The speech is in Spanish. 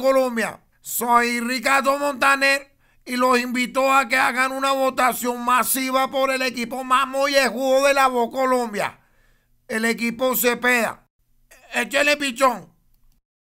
Colombia. Soy Ricardo Montaner y los invito a que hagan una votación masiva por el equipo más mollejudo de la Voz Colombia, el equipo Cepeda. Échale pichón.